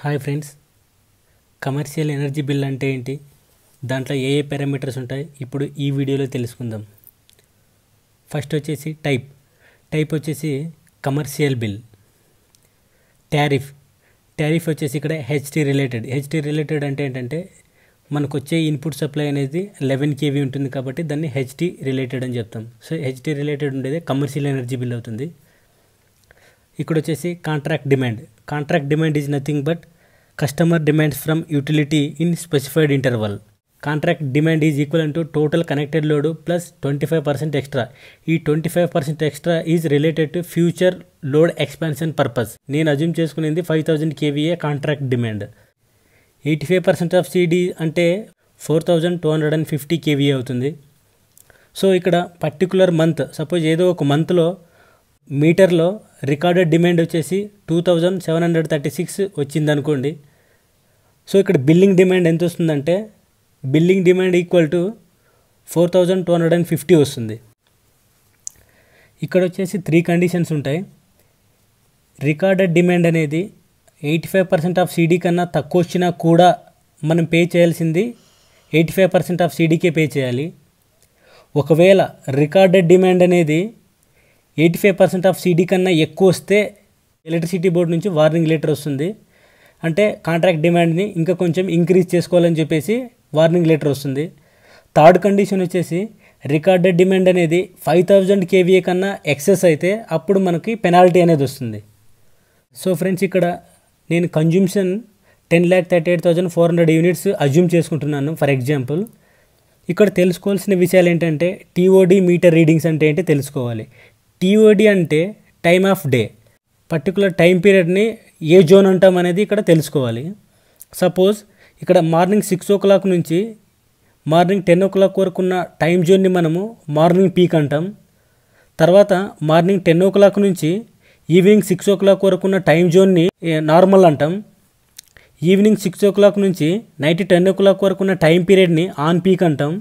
Hi friends commercial energy bill అంటే ఏంటి దాంట్లో ఏ ఏ పారామీటర్స్ ఉంటాయి ఇప్పుడు ఈ వీడియోలో తెలుసుకుందాం ఫస్ట్ వచ్చేసి టైప్ టైప్ వచ్చేసి కమర్షియల్ బిల్ టారిఫ్ టారిఫ్ వచ్చేసి ఇక్కడ హెచ్టీ రిలేటెడ్ హెచ్టీ రిలేటెడ్ అంటే ఏంటంటే మనకు వచ్చే ఇన్పుట్ సప్లై అనేది లెవెన్ కేవీ ఉంటుంది కాబట్టి దాన్ని హెచ్టీ రిలేటెడ్ అని చెప్తాం సో హెచ్టీ రిలేటెడ్ ఉండేది కమర్షియల్ ఎనర్జీ బిల్ అవుతుంది ఇక్కడ వచ్చేసి contract demand Contract demand is nothing but customer demands from utility in specified interval. Contract demand is equivalent to total connected load plus 25% extra. E 25% extra is related to future load expansion purpose. నేను assume చేసుకునేది five thousand KVA contract demand eighty five percent of CD అంటే four thousand two hundred and fifty KVA అవుతుంది so ఇక్కడ particular month suppose ఏదో ఒక మంత్లో మీటర్లో recorded demand వచ్చేసి two thousand seven hundred thirty six వచ్చిందనుకోండి సో ఇక్కడ బిల్లింగ్ డిమాండ్ ఎంత వస్తుందంటే billing demand equal to four thousand two hundred and fifty వస్తుంది ఇక్కడ వచ్చేసి త్రీ కండిషన్స్ ఉంటాయి రికార్డెడ్ డిమాండ్ అనేది eighty five percent of CD కన్నా తక్కువ వచ్చినా కూడా మనం పే చేయాల్సింది ఎయిటీ ఫైవ్ పర్సెంట్ ఆఫ్ సీడీకే పే చేయాలి ఒకవేళ రికార్డెడ్ డిమాండ్ అనేది eighty five percent of CD కన్నా ఎక్కువ వస్తే ఎలక్ట్రిసిటీ బోర్డు నుంచి వార్నింగ్ లెటర్ వస్తుంది అంటే కాంట్రాక్ట్ డిమాండ్ని ఇంకా కొంచెం ఇంక్రీజ్ చేసుకోవాలని చెప్పేసి వార్నింగ్ లెటర్ వస్తుంది థర్డ్ కండిషన్ వచ్చేసి రికార్డెడ్ డిమాండ్ అనేది ఫైవ్ థౌజండ్ కేవీఏ కన్నా ఎక్సెస్ అయితే అప్పుడు మనకి పెనాల్టీ అనేది వస్తుంది సో ఫ్రెండ్స్ ఇక్కడ నేను consumption ten lakh thirty eight thousand four hundred units assume చేసుకుంటున్నాను ఫర్ ఎగ్జాంపుల్ ఇక్కడ తెలుసుకోవాల్సిన విషయాలు ఏంటంటే టీఓడి మీటర్ రీడింగ్స్ అంటే ఏంటి తెలుసుకోవాలి టీఓడి అంటే time of day particular time పీరియడ్ని ఏ జోన్ అంటాం అనేది ఇక్కడ తెలుసుకోవాలి సపోజ్ ఇక్కడ మార్నింగ్ సిక్స్ ఓ క్లాక్ నుంచి మార్నింగ్ టెన్ ఓ క్లాక్ వరకు ఉన్న టైం జోన్ని మనము మార్నింగ్ పీక్ అంటాం తర్వాత మార్నింగ్ టెన్ ఓ క్లాక్ నుంచి ఈవినింగ్ సిక్స్ ఓ క్లాక్ వరకు ఉన్న టైం జోన్ని నార్మల్ అంటాం ఈవినింగ్ సిక్స్ ఓ క్లాక్ నుంచి నైట్ టెన్ ఓ క్లాక్ వరకు ఉన్న టైం పీరియడ్ని ఆన్ పీక్ అంటాం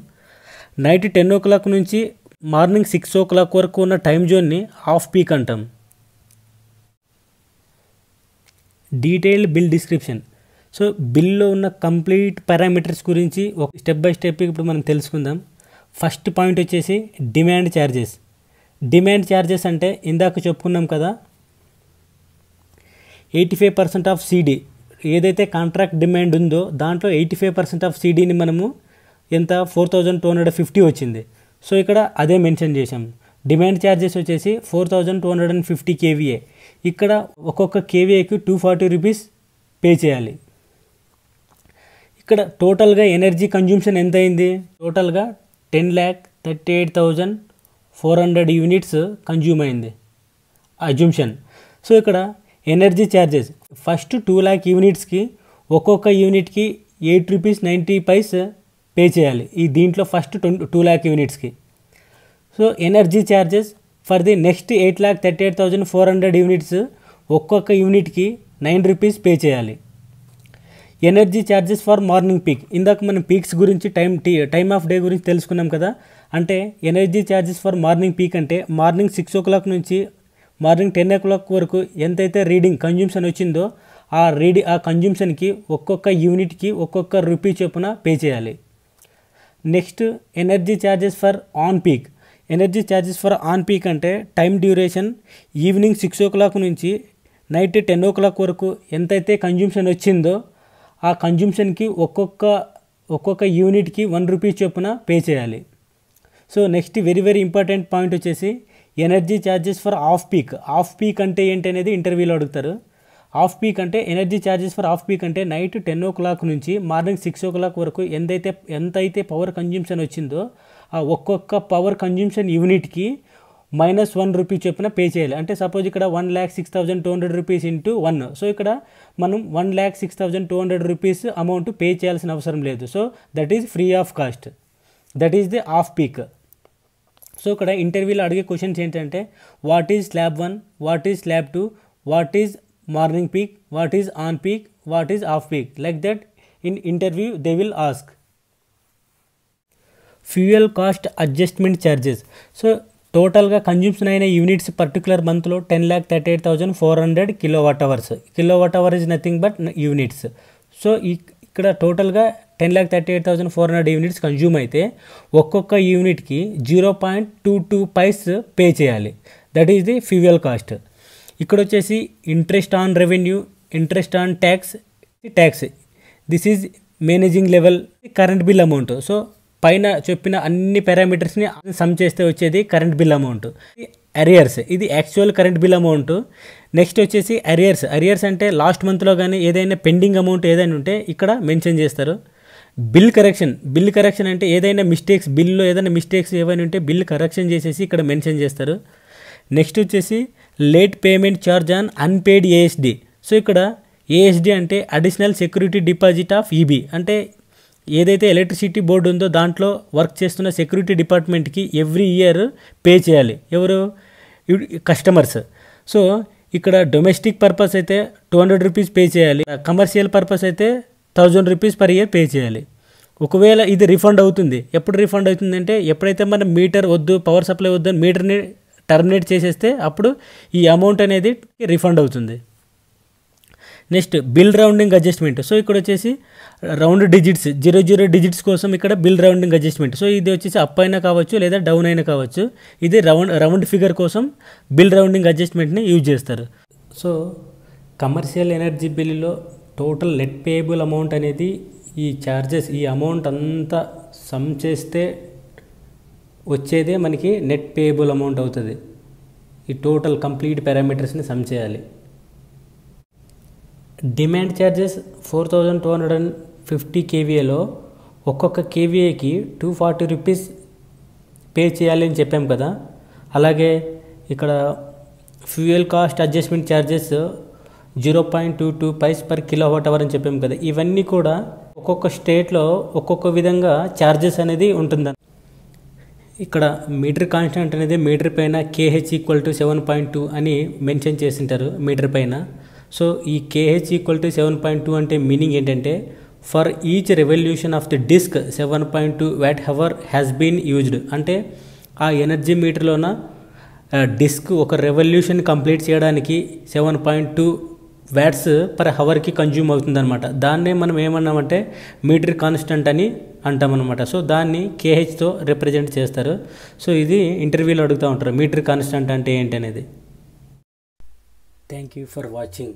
నైట్ టెన్ ఓ క్లాక్ నుంచి మార్నింగ్ సిక్స్ ఓ క్లాక్ వరకు ఉన్న టైం జోన్ని హాఫ్ పీక్ అంటాం డీటెయిల్డ్ బిల్ డిస్క్రిప్షన్ సో బిల్లో ఉన్న కంప్లీట్ పారామీటర్స్ గురించి ఒక స్టెప్ బై స్టెప్ ఇప్పుడు మనం తెలుసుకుందాం ఫస్ట్ పాయింట్ వచ్చేసి డిమాండ్ ఛార్జెస్ డిమాండ్ ఛార్జెస్ అంటే ఇందాక చెప్పుకున్నాం కదా eighty five percent of CD ఏదైతే కాంట్రాక్ట్ డిమాండ్ ఉందో దాంట్లో ఎయిటీ ఫైవ్ పర్సెంట్ ఆఫ్ సీడీని మనము ఎంత four thousand two hundred fifty వచ్చింది సో ఇక్కడ అదే మెన్షన్ చేసాం డిమాండ్ ఛార్జెస్ వచ్చేసి four thousand two hundred and fifty KVA ఇక్కడ ఒక్కొక్క కేవీఏకి టూ ఫార్టీ రూపీస్ పే చేయాలి ఇక్కడ టోటల్గా ఎనర్జీ కన్జ్యూమ్షన్ ఎంత అయింది టోటల్గా ten lakh thirty eight thousand four hundred units consume అయింది అజ్యూమ్షన్ సో ఇక్కడ energy charges first two lakh యూనిట్స్కి ఒక్కొక్క యూనిట్కి eight rupees ninety paise pay చేయాలి ఈ దీంట్లో ఫస్ట్ ట్వంటీ టూ ల్యాక్ యూనిట్స్కి so energy charges for the next eight lakh thirty eight thousand four hundred units ఒక్కొక్క యూనిట్కి నైన్ రూపీస్ పే చేయాలి energy charges for morning peak ఇందాక మనం పీక్స్ గురించి time T time of day గురించి తెలుసుకున్నాం కదా అంటే energy charges for morning peak అంటే మార్నింగ్ సిక్స్ ఓ క్లాక్ నుంచి మార్నింగ్ టెన్ ఓ క్లాక్ వరకు ఎంతైతే రీడింగ్ కన్జ్యూమ్షన్ వచ్చిందో ఆ రీడింగ్ ఆ కన్జ్యూమ్షన్కి ఒక్కొక్క యూనిట్కి ఒక్కొక్క రూపీ చొప్పున పే చేయాలి next energy charges for on peak energy charges for on peak అంటే time duration evening six o'clock నుంచి నైట్ టెన్ ఓ క్లాక్ వరకు ఎంతైతే కన్జ్యూమ్షన్ వచ్చిందో ఆ కన్జ్యూమ్షన్కి ఒక్కొక్క ఒక్కొక్క యూనిట్కి వన్ రూపీస్ చొప్పున పే చేయాలి so next very very important point వచ్చేసి energy charges for off peak off peak అంటే ఏంటి అనేది ఇంటర్వ్యూలో అడుగుతారు ఆఫ్ పీక్ అంటే energy charges for off peak అంటే నైట్ టెన్ ఓ క్లాక్ నుంచి మార్నింగ్ సిక్స్ ఓ క్లాక్ వరకు ఎంతైతే ఎంతైతే పవర్ కన్జ్యూమ్షన్ వచ్చిందో ఆ ఒక్కొక్క పవర్ కన్జ్యూమ్షన్ యూనిట్కి మైనస్ వన్ రూపీస్ చొప్పున పే చేయాలి అంటే సపోజ్ ఇక్కడ one lakh six thousand two hundred rupees into one so ఇక్కడ మనం one lakh six thousand two hundred rupees amount pay చేయాల్సిన అవసరం లేదు so that is free of cost that is the off peak so ఇక్కడ ఇంటర్వ్యూలో అడిగే క్వశ్చన్స్ ఏంటంటే what is slab one what is slab two what is morning peak what is on peak what is off peak like that in interview they will ask fuel cost adjustment charges so టోటల్గా consumption అయిన units particular మంత్లో ten lakh thirty eight thousand four hundred kilowatt hours kilowatt hour is nothing but units so ఇక్కడ టోటల్గా ten lakh thirty eight thousand four hundred units consume అయితే ఒక్కొక్క యూనిట్కి zero point two two paise pay చేయాలి that is the fuel cost ఇక్కడ వచ్చేసి interest on revenue interest on tax tax this is managing level current bill amount so పైన చెప్పిన అన్ని పారామీటర్స్ని సమ్ చేస్తే వచ్చేది కరెంట్ బిల్ అమౌంట్ అరియర్స్ ఇది actual current bill amount next వచ్చేసి అరియర్స్ అరియర్స్ అంటే లాస్ట్ మంత్లో కానీ ఏదైనా పెండింగ్ అమౌంట్ ఏదైనా ఉంటే ఇక్కడ మెన్షన్ చేస్తారు బిల్ కరెక్షన్ బిల్ కరెక్షన్ అంటే ఏదైనా మిస్టేక్స్ బిల్లో ఏదైనా మిస్టేక్స్ ఏవైనా ఉంటే బిల్ కరెక్షన్ చేసేసి ఇక్కడ మెన్షన్ చేస్తారు నెక్స్ట్ వచ్చేసి late payment charge on unpaid ASD so ఇక్కడ ఏఎస్డి అంటే additional security deposit of EB అంటే ఏదైతే ఎలక్ట్రిసిటీ బోర్డు ఉందో దాంట్లో వర్క్ చేస్తున్న సెక్యూరిటీ డిపార్ట్మెంట్కి ఎవ్రీ ఇయర్ పే చేయాలి ఎవరు కస్టమర్స్ సో ఇక్కడ డొమెస్టిక్ పర్పస్ అయితే టూ హండ్రెడ్ రూపీస్ పే చేయాలి కమర్షియల్ పర్పస్ అయితే thousand rupees per year pay చేయాలి ఒకవేళ ఇది రిఫండ్ అవుతుంది ఎప్పుడు రిఫండ్ అవుతుందంటే ఎప్పుడైతే మనం మీటర్ వద్దు పవర్ సప్లై వద్దు అని మీటర్ని టర్మినేట్ చేసేస్తే అప్పుడు ఈ అమౌంట్ అనేది రిఫండ్ అవుతుంది next bill rounding adjustment so ఇక్కడ వచ్చేసి round digits zero zero digits కోసం ఇక్కడ బిల్ రౌండింగ్ అడ్జస్ట్మెంట్ సో ఇది వచ్చేసి అప్ అయినా కావచ్చు లేదా డౌన్ అయినా కావచ్చు ఇది రౌండ్ రౌండ్ ఫిగర్ కోసం బిల్ రౌండింగ్ అడ్జస్ట్మెంట్ని యూజ్ చేస్తారు సో కమర్షియల్ ఎనర్జీ బిల్లులో టోటల్ నెట్ పేయబుల్ అమౌంట్ అనేది ఈ ఛార్జెస్ ఈ అమౌంట్ అంతా సమ్ చేస్తే వచ్చేదే మనకి నెట్ పేయబుల్ అమౌంట్ అవుతుంది ఈ టోటల్ కంప్లీట్ పారామీటర్స్ని సమ్ చేయాలి demand charges four thousand two hundred and fifty కేవీఏలో ఒక్కొక్క కేవీఏకి టూ ఫార్టీ రూపీస్ పే చేయాలి అని చెప్పాం కదా అలాగే ఇక్కడ fuel cost adjustment charges zero point two two paise per kilowatt hour అని చెప్పాం కదా ఇవన్నీ కూడా ఒక్కొక్క స్టేట్లో ఒక్కొక్క విధంగా ఛార్జెస్ అనేది ఉంటుందని ఇక్కడ మీటర్ కాన్స్టెంట్ అనేది మీటర్ పైన KH equal to seven point two అని మెన్షన్ చేసింటారు మీటర్ పైన సో ఈ KH equal to seven point two అంటే మీనింగ్ ఏంటంటే for each revolution of the disc seven point two watt hour has been used అంటే ఆ energy మీటర్లోన disc ఒక రెవల్యూషన్ కంప్లీట్ చేయడానికి seven point two watts per హవర్కి consume అవుతుందన్నమాట దాన్నే మనం ఏమన్నామంటే మీటర్ కాన్స్టెంట్ అని అంటామన్నమాట సో దాన్ని కేహెచ్తో రిప్రజెంట్ చేస్తారు సో ఇది ఇంటర్వ్యూలో అడుగుతూ ఉంటారు మీటర్ కాన్స్టెంట్ అంటే ఏంటి అనేది థ్యాంక్ యూ ఫర్ వాచింగ్